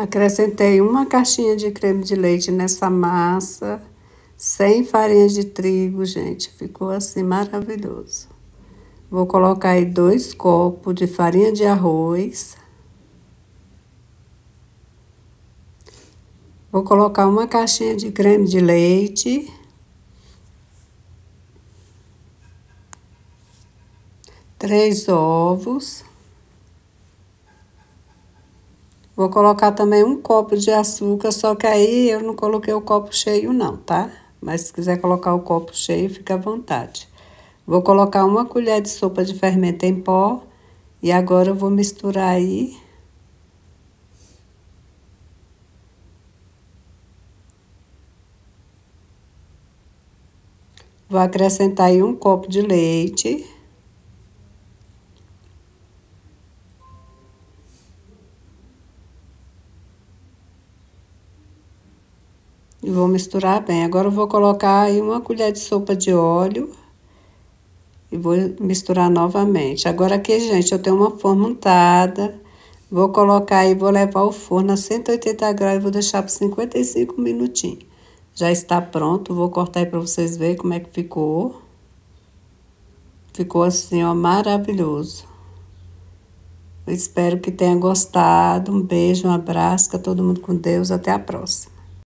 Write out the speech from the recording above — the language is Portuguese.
Acrescentei uma caixinha de creme de leite nessa massa, sem farinha de trigo, gente. Ficou assim maravilhoso. Vou colocar aí dois copos de farinha de arroz. Vou colocar uma caixinha de creme de leite. Três ovos. Vou colocar também um copo de açúcar, só que aí eu não coloquei o copo cheio não, tá? Mas se quiser colocar o copo cheio, fica à vontade. Vou colocar uma colher de sopa de fermento em pó e agora eu vou misturar aí. Vou acrescentar aí um copo de leite. e vou misturar bem. Agora eu vou colocar aí uma colher de sopa de óleo e vou misturar novamente. Agora aqui, gente, eu tenho uma forma untada. Vou colocar aí vou levar o forno a 180 graus e vou deixar por 55 minutinhos. Já está pronto, vou cortar aí para vocês verem como é que ficou. Ficou assim, ó, maravilhoso. Eu espero que tenha gostado. Um beijo, um abraço, que todo mundo com Deus. Até a próxima.